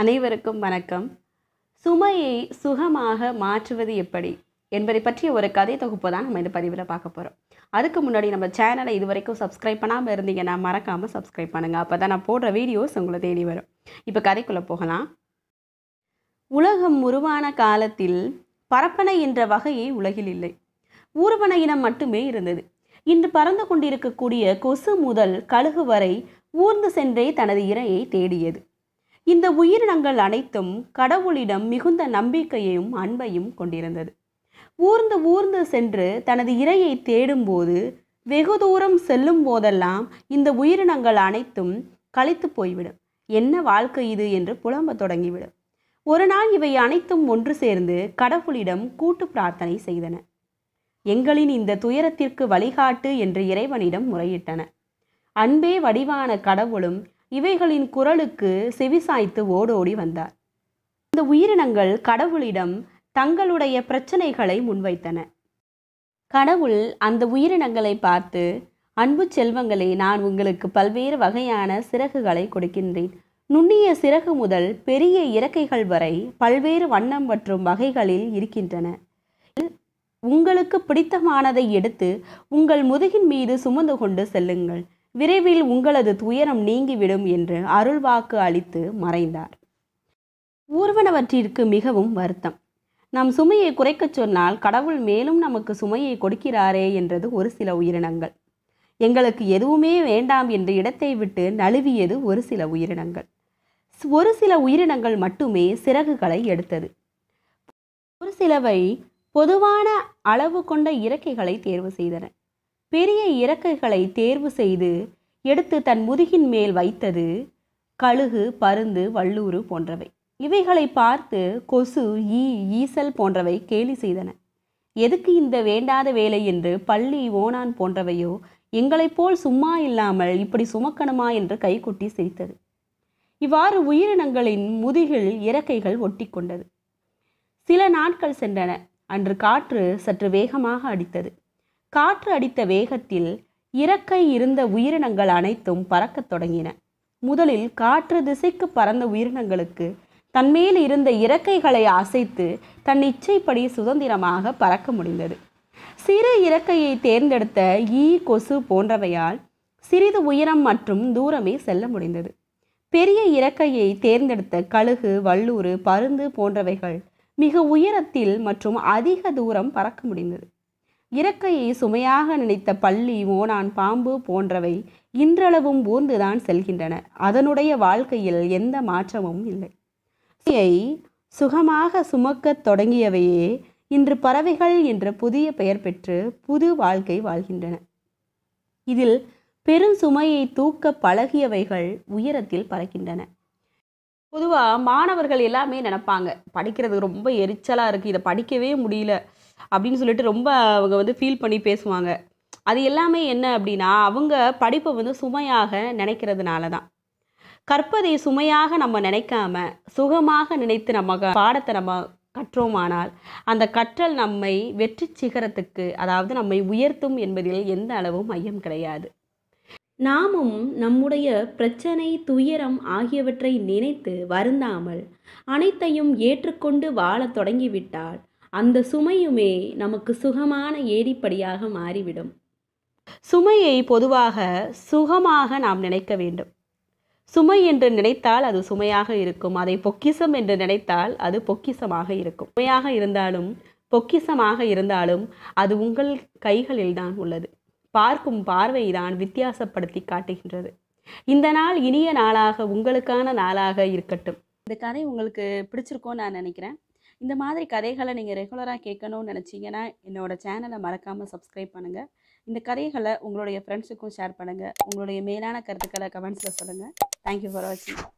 அனைவருக்கும் வணக்கம் சுமையை சுகமாக மாற்றுவது எப்படி என்பதை பற்றிய ஒரு கதை தொகுப்பு தான் நம்ம இந்த பதிவில் பார்க்க போகிறோம் அதுக்கு முன்னாடி நம்ம சேனலை இது வரைக்கும் சப்ஸ்கிரைப் பண்ணாமல் இருந்தீங்கன்னா மறக்காமல் சப்ஸ்கிரைப் பண்ணுங்கள் அப்போ தான் நான் போடுற வீடியோஸ் உங்களை தேடி வரும் இப்போ கதைக்குள்ளே போகலாம் உலகம் உருவான காலத்தில் பரப்பனை என்ற வகையே உலகில் இல்லை ஊர்வன இனம் மட்டுமே இருந்தது இன்று பறந்து கொண்டிருக்கக்கூடிய கொசு முதல் கழுகு வரை ஊர்ந்து சென்றே தனது இரையை தேடியது இந்த உயிரினங்கள் அனைத்தும் கடவுளிடம் மிகுந்த நம்பிக்கையையும் அன்பையும் கொண்டிருந்தது ஊர்ந்து ஊர்ந்து சென்று தனது இரையை தேடும்போது வெகு தூரம் செல்லும் போதெல்லாம் இந்த உயிரினங்கள் அனைத்தும் கழித்து போய்விடும் என்ன வாழ்க்கை இது என்று புலம்ப தொடங்கிவிடும் ஒரு நாள் இவை அனைத்தும் ஒன்று சேர்ந்து கடவுளிடம் கூட்டு பிரார்த்தனை செய்தன எங்களின் இந்த துயரத்திற்கு வழிகாட்டு என்று இறைவனிடம் முறையிட்டன அன்பே வடிவான கடவுளும் இவைகளின் குரலுக்கு செவிசாய்த்து ஓடோடி வந்தார் இந்த உயிரினங்கள் கடவுளிடம் தங்களுடைய பிரச்சனைகளை முன்வைத்தன கடவுள் அந்த உயிரினங்களை பார்த்து அன்பு செல்வங்களே நான் உங்களுக்கு பல்வேறு வகையான சிறகுகளை கொடுக்கின்றேன் நுண்ணிய சிறகு முதல் பெரிய இறக்கைகள் வரை பல்வேறு வண்ணம் மற்றும் வகைகளில் இருக்கின்றன உங்களுக்கு பிடித்தமானதை எடுத்து உங்கள் முதுகின் மீது சுமந்து கொண்டு செல்லுங்கள் விரைவில் உங்களது துயரம் நீங்கிவிடும் என்று அருள்வாக்கு அளித்து மறைந்தார் ஊர்வனவற்றிற்கு மிகவும் வருத்தம் நம் சுமையை குறைக்கச் சொன்னால் கடவுள் மேலும் நமக்கு சுமையை கொடுக்கிறாரே என்றது ஒரு சில உயிரினங்கள் எங்களுக்கு எதுவுமே வேண்டாம் என்று இடத்தை விட்டு நழுவியது ஒரு சில உயிரினங்கள் ஒரு சில உயிரினங்கள் மட்டுமே சிறகுகளை எடுத்தது ஒரு சிலவை பொதுவான அளவு கொண்ட இறக்கைகளை தேர்வு செய்தன பெரிய இறக்கைகளை தேர்வு செய்து எடுத்து தன் முதுகின் மேல் வைத்தது கழுகு பருந்து வள்ளூறு போன்றவை இவைகளை பார்த்து கொசு ஈ ஈசல் போன்றவை கேலி செய்தன எதுக்கு இந்த வேண்டாத வேலை என்று பள்ளி ஓனான் போன்றவையோ எங்களைப் போல் சும்மா இல்லாமல் இப்படி சுமக்கணுமா என்று கைக்குட்டி சிரித்தது இவ்வாறு உயிரினங்களின் முதுகில் இறக்கைகள் ஒட்டி கொண்டது சில நாட்கள் சென்றன அன்று காற்று சற்று வேகமாக அடித்தது காற்று அடித்த வேகத்தில் இறக்கை இருந்த உயிரினங்கள் அனைத்தும் பறக்கத் தொடங்கின முதலில் காற்று திசைக்கு பறந்த உயிரினங்களுக்கு தன்மேல் இருந்த இறக்கைகளை அசைத்து தன் இச்சைப்படி சுதந்திரமாக பறக்க முடிந்தது சிறு இறக்கையை தேர்ந்தெடுத்த ஈ கொசு போன்றவையால் சிறிது உயரம் மற்றும் தூரமே செல்ல முடிந்தது பெரிய இறக்கையை தேர்ந்தெடுத்த கழுகு வல்லூறு பருந்து போன்றவைகள் மிக உயரத்தில் மற்றும் அதிக தூரம் பறக்க முடிந்தது இறக்கையை சுமையாக நினைத்த பள்ளி ஓனான் பாம்பு போன்றவை இன்றளவும் ஊர்ந்துதான் செல்கின்றன அதனுடைய வாழ்க்கையில் எந்த மாற்றமும் இல்லை சுகமாக சுமக்கத் தொடங்கியவையே இன்று பறவைகள் என்ற புதிய பெயர் பெற்று புது வாழ்க்கை வாழ்கின்றன இதில் பெரும் சுமையை தூக்க பழகியவைகள் உயரத்தில் பறக்கின்றன பொதுவாக மாணவர்கள் எல்லாமே நினப்பாங்க படிக்கிறது ரொம்ப எரிச்சலாக இருக்குது இதை படிக்கவே முடியல அப்படின்னு சொல்லிட்டு ரொம்ப அவங்க வந்து ஃபீல் பண்ணி பேசுவாங்க அது எல்லாமே என்ன அப்படின்னா அவங்க படிப்பை வந்து சுமையாக நினைக்கிறதுனால தான் கற்பதை சுமையாக நம்ம நினைக்காம சுகமாக நினைத்து நம்ம பாடத்தை நம்ம கற்றோமானால் அந்த கற்றல் நம்மை வெற்றி சிகரத்துக்கு அதாவது நம்மை உயர்த்தும் என்பதில் எந்த அளவும் ஐயம் கிடையாது நாமும் நம்முடைய பிரச்சனை துயரம் ஆகியவற்றை நினைத்து வருந்தாமல் அனைத்தையும் ஏற்றுக்கொண்டு வாழத் தொடங்கிவிட்டால் அந்த சுமையுமே நமக்கு சுகமான ஏடிப்படியாக மாறிவிடும் சுமையை பொதுவாக சுகமாக நாம் நினைக்க வேண்டும் சுமை என்று நினைத்தால் அது சுமையாக இருக்கும் அதை பொக்கிசம் என்று நினைத்தால் அது பொக்கிசமாக இருக்கும் சுமையாக இருந்தாலும் பொக்கிசமாக இருந்தாலும் அது உங்கள் கைகளில் தான் உள்ளது பார்க்கும் தான் வித்தியாசப்படுத்தி காட்டுகின்றது இந்த நாள் இனிய நாளாக உங்களுக்கான நாளாக இருக்கட்டும் இந்த கதை உங்களுக்கு பிடிச்சிருக்கோன்னு நான் நினைக்கிறேன் இந்த மாதிரி கதைகளை நீங்கள் ரெகுலராக கேட்கணும்னு நினச்சிங்கன்னா என்னோடய சேனலை மறக்காமல் சப்ஸ்கிரைப் பண்ணுங்கள் இந்த கதைகளை உங்களுடைய ஃப்ரெண்ட்ஸுக்கும் ஷேர் பண்ணுங்கள் உங்களுடைய மேலான கருத்துக்களை கமெண்ட்ஸில் சொல்லுங்கள் தேங்க்யூ ஃபார் வாட்சிங்